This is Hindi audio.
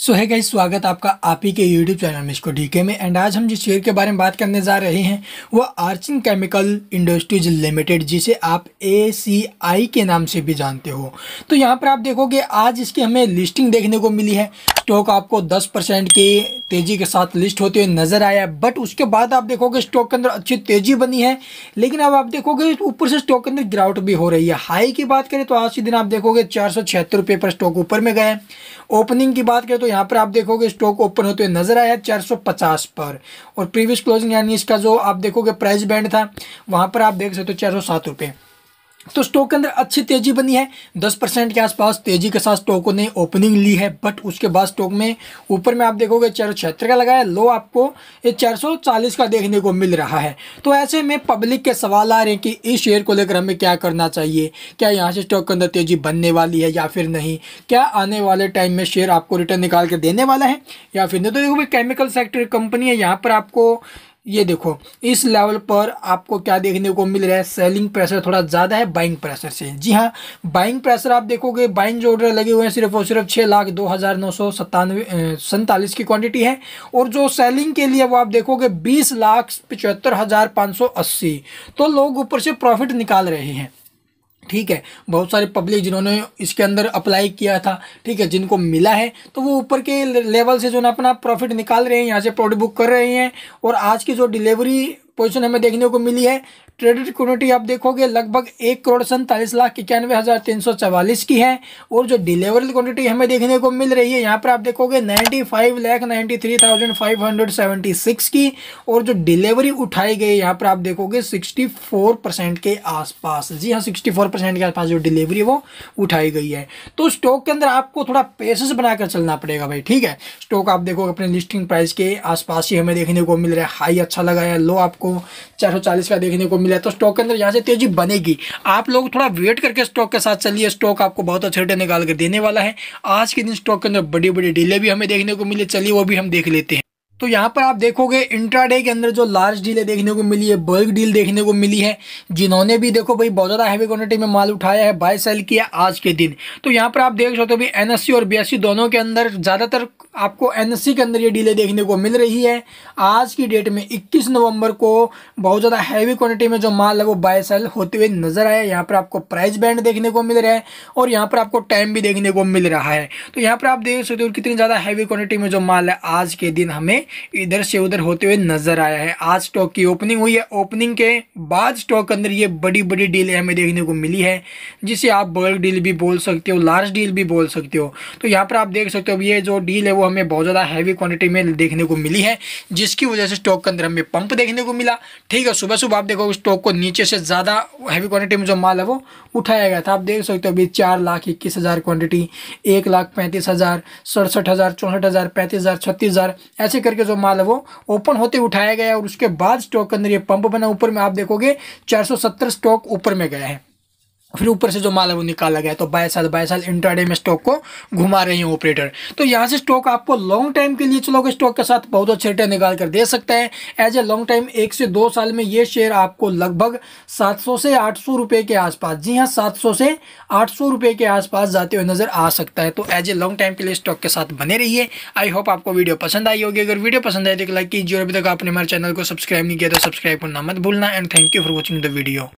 सो है गई स्वागत आपका आप ही के यूट्यूब चैनल में इसको डीके में एंड आज हम जिस शेयर के बारे में बात करने जा रहे हैं वो आर्चिंग केमिकल इंडस्ट्रीज लिमिटेड जिसे आप ए सी आई के नाम से भी जानते हो तो यहाँ पर आप देखोगे आज इसकी हमें लिस्टिंग देखने को मिली है स्टॉक आपको 10 परसेंट की तेज़ी के साथ लिस्ट होते हुए नज़र आया है बट उसके बाद आप देखोगे स्टॉक के अंदर अच्छी तेज़ी बनी है लेकिन अब आप देखोगे ऊपर से स्टॉक के अंदर गिरावट भी हो रही है हाई की बात करें तो आज के दिन आप देखोगे चार सौ पर स्टॉक ऊपर में गए ओपनिंग की बात करें तो यहाँ पर आप देखोगे स्टॉक ओपन होते हुए नज़र आया चार पर और प्रीवियस क्लोजिंग यानी इसका जो आप देखोगे प्राइस बैंड था वहाँ पर आप देख सकते हो चार सौ तो स्टॉक के अंदर अच्छी तेजी बनी है 10 परसेंट के आसपास तेजी के साथ स्टॉकों ने ओपनिंग ली है बट उसके बाद स्टॉक में ऊपर में आप देखोगे चार छिहत्तर का लगाया लो आपको ये 440 का देखने को मिल रहा है तो ऐसे में पब्लिक के सवाल आ रहे हैं कि इस शेयर को लेकर हमें क्या करना चाहिए क्या यहाँ से स्टॉक के अंदर तेजी बनने वाली है या फिर नहीं क्या आने वाले टाइम में शेयर आपको रिटर्न निकाल के देने वाला है या फिर नहीं तो देखो भाई केमिकल सेक्टर कंपनी है यहाँ पर आपको ये देखो इस लेवल पर आपको क्या देखने को मिल रहा है सेलिंग प्रेशर थोड़ा ज़्यादा है बाइंग प्रेशर से जी हाँ बाइंग प्रेशर आप देखोगे बाइंग जो ऑर्डर लगे हुए हैं सिर्फ और सिर्फ छः लाख दो हज़ार नौ सौ सत्तानवे सैंतालीस की क्वांटिटी है और जो सेलिंग के लिए वो आप देखोगे बीस लाख पचहत्तर हज़ार पाँच सौ अस्सी तो लोग ऊपर से प्रॉफिट निकाल रहे हैं ठीक है बहुत सारे पब्लिक जिन्होंने इसके अंदर अप्लाई किया था ठीक है जिनको मिला है तो वो ऊपर के लेवल से जो ना अपना प्रॉफिट निकाल रहे हैं यहाँ से प्रोडक्ट बुक कर रहे हैं और आज की जो डिलीवरी पोजीशन हमें देखने को मिली है ट्रेडेड क्वानिटी आप देखोगे लगभग एक करोड़ सैंतालीस लाख इक्यानवे हज़ार तीन सौ चवालीस की है और जो डिलीवरी क्वानिटी हमें देखने को मिल रही है यहाँ पर आप देखोगे ninety five lakh ninety three thousand five hundred seventy six की और जो डिलीवरी उठाई गई यहाँ पर आप देखोगे सिक्सटी फोर परसेंट के आसपास जी हाँ सिक्सटी फोर परसेंट के आसपास जो डिलीवरी वो उठाई गई है तो स्टॉक के अंदर आपको थोड़ा पेसेस बनाकर चलना पड़ेगा भाई ठीक है स्टॉक आप देखोगे अपने लिस्टिंग प्राइस के आसपास ही हमें देखने को मिल रहा है हाई अच्छा लगा है लो आपको सौ चालीस का देखने को मिला तो स्टॉक के अंदर यहाँ से तेजी बनेगी आप लोग थोड़ा वेट करके स्टॉक के साथ चलिए स्टॉक आपको बहुत अच्छे रिटर्न निकाल कर देने वाला है आज के दिन स्टॉक के अंदर बड़ी बड़ी डीले भी हमें देखने को मिले चलिए वो भी हम देख लेते हैं तो यहाँ पर आप देखोगे इंट्राडे के अंदर जो लार्ज डीलें देखने को मिली है बल्क डील देखने को मिली है जिन्होंने भी देखो भाई बहुत ज़्यादा हैवी क्वान्टिटी में माल उठाया है बाय सेल किया आज के दिन तो यहाँ पर आप देख सकते हो भाई एनएससी और बीएससी दोनों के अंदर ज़्यादातर आपको एनएससी के अंदर ये डीलें देखने को मिल रही है आज की डेट में इक्कीस नवम्बर को बहुत ज़्यादा हैवी क्वान्टिटी में जो माल है वो बाय सेल होते हुए नजर आया यहाँ पर आपको प्राइस बैंड देखने को मिल रहा है और यहाँ पर आपको टाइम भी देखने को मिल रहा है तो यहाँ पर आप देख सकते हो कितनी ज़्यादा हैवी क्वान्टिटी में जो माल है आज के दिन हमें इधर से उधर होते हुए नजर आया है आज स्टॉक की ओपनिंग हुई है ओपनिंग के बाद स्टॉक के अंदर ये बड़ी बड़ी डीलें हमें देखने को मिली है जिसे आप बल्क डील भी बोल सकते हो लार्ज डील भी बोल सकते हो तो यहाँ पर आप देख सकते हो ये जो डील है वो हमें बहुत ज़्यादा हैवी क्वान्टिटी में देखने को मिली है जिसकी वजह से स्टॉक के अंदर हमें पंप देखने को मिला ठीक है सुबह सुबह आप देखो स्टॉक को नीचे से ज़्यादा हैवी क्वांटिटी में जो माल है वो उठाया गया था आप देख सकते हो अभी चार लाख इक्कीस हज़ार क्वान्टिटी एक लाख पैंतीस हज़ार सड़सठ हज़ार चौंसठ हज़ार पैंतीस हज़ार छत्तीस हज़ार ऐसे करके जो माल है वो ओपन होते उठाया गया और उसके बाद स्टॉक के अंदर ये पंप बना ऊपर में आप देखोगे चार सौ सत्तर स्टॉक ऊपर में गया है फिर ऊपर से जो माल है वो निकाला गया तो बाय साल बाय साल इंट्राडे में स्टॉक को घुमा रहे हैं ऑपरेटर तो यहाँ से स्टॉक आपको लॉन्ग टाइम के लिए चलोगे स्टॉक के साथ बहुत अच्छे रिटर्न निकाल कर दे सकता है एज ए लॉन्ग टाइम एक से दो साल में ये शेयर आपको लगभग 700 से 800 रुपए के आसपास जी हाँ 700 से 800 रुपए के आसपास जाते हुए नजर आ सकता है तो एज ए लॉन्ग टाइम के लिए स्टॉक के साथ बने रहिए आई होप आपको वीडियो पसंद आई होगी अगर वीडियो पसंद आए तो लाइक कीजिए अभी तक आपने हमारे चैनल को सब्सक्राइब नहीं किया तो सब्सक्राइब करना मत भूलना and thank you for watching the video